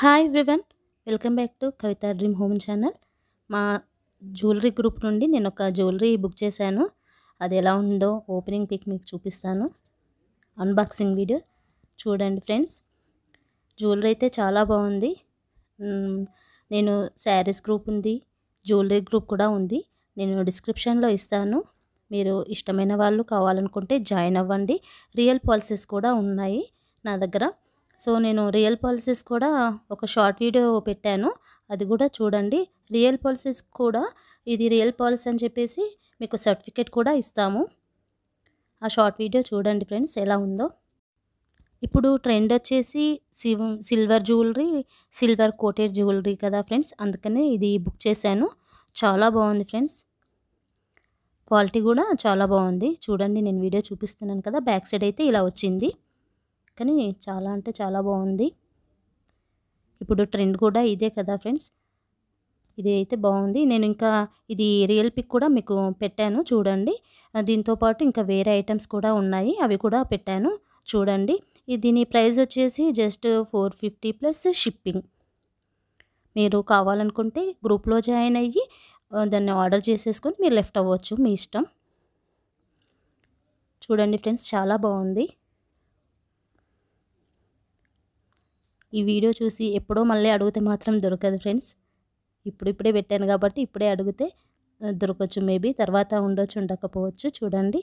hi everyone welcome back to Kavitha dream home channel మా jewellery group నుండి నేను ఒక జ్యువెలరీ బుక్ చేశాను అది ఎలా ఉందో ఓపెనింగ్ పిక్ మీకు చూపిస్తాను అన్బాక్సింగ్ వీడియో చూడండి ఫ్రెండ్స్ జ్యువెలరీ అయితే చాలా బాగుంది నేను శారీస్ గ్రూప్ ఉంది జ్యువెలరీ గ్రూప్ కూడా ఉంది నేను డిస్క్రిప్షన్లో ఇస్తాను మీరు ఇష్టమైన వాళ్ళు కావాలనుకుంటే జాయిన్ అవ్వండి రియల్ పాలసీస్ కూడా ఉన్నాయి నా దగ్గర సో నేను రియల్ పాలసీస్ కూడా ఒక షార్ట్ వీడియో పెట్టాను అది కూడా చూడండి రియల్ పాలసీస్ కూడా ఇది రియల్ పాలసీ అని చెప్పేసి మీకు సర్టిఫికేట్ కూడా ఇస్తాము ఆ షార్ట్ వీడియో చూడండి ఫ్రెండ్స్ ఎలా ఉందో ఇప్పుడు ట్రెండ్ వచ్చేసి silver jewellery silver coated jewellery కదా ఫ్రెండ్స్ అందుకనే ఇది బుక్ చేశాను చాలా బాగుంది ఫ్రెండ్స్ క్వాలిటీ కూడా చాలా బాగుంది చూడండి నేను వీడియో చూపిస్తున్నాను కదా బ్యాక్ సైడ్ అయితే ఇలా వచ్చింది కానీ చాలా అంటే చాలా బాగుంది ఇప్పుడు ట్రెండ్ కూడా ఇదే కదా ఫ్రెండ్స్ ఇది అయితే బాగుంది నేను ఇంకా ఇది రియల్ పిక్ కూడా మీకు పెట్టాను చూడండి దీంతోపాటు ఇంకా వేరే ఐటమ్స్ కూడా ఉన్నాయి అవి కూడా పెట్టాను చూడండి దీని ప్రైస్ వచ్చేసి just four fifty plus shipping మీరు కావాలనుకుంటే గ్రూప్లో జాయిన్ అయ్యి దాన్ని ఆర్డర్ చేసేసుకొని మీరు లెఫ్ట్ అవ్వచ్చు మీ ఇష్టం చూడండి ఫ్రెండ్స్ చాలా బాగుంది ఈ వీడియో చూసి ఎప్పుడో మళ్ళీ అడిగితే మాత్రం దొరకదు ఫ్రెండ్స్ ఇప్పుడు ఇప్పుడే పెట్టాను కాబట్టి ఇప్పుడే అడిగితే దొరకచ్చు మేబీ తర్వాత ఉండొచ్చు ఉండకపోవచ్చు చూడండి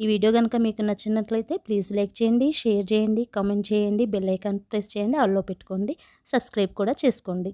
ఈ వీడియో కనుక మీకు నచ్చినట్లయితే ప్లీజ్ లైక్ చేయండి షేర్ చేయండి కామెంట్ చేయండి బెల్ ఐకాన్ ప్రెస్ చేయండి ఆల్లో పెట్టుకోండి సబ్స్క్రైబ్ కూడా చేసుకోండి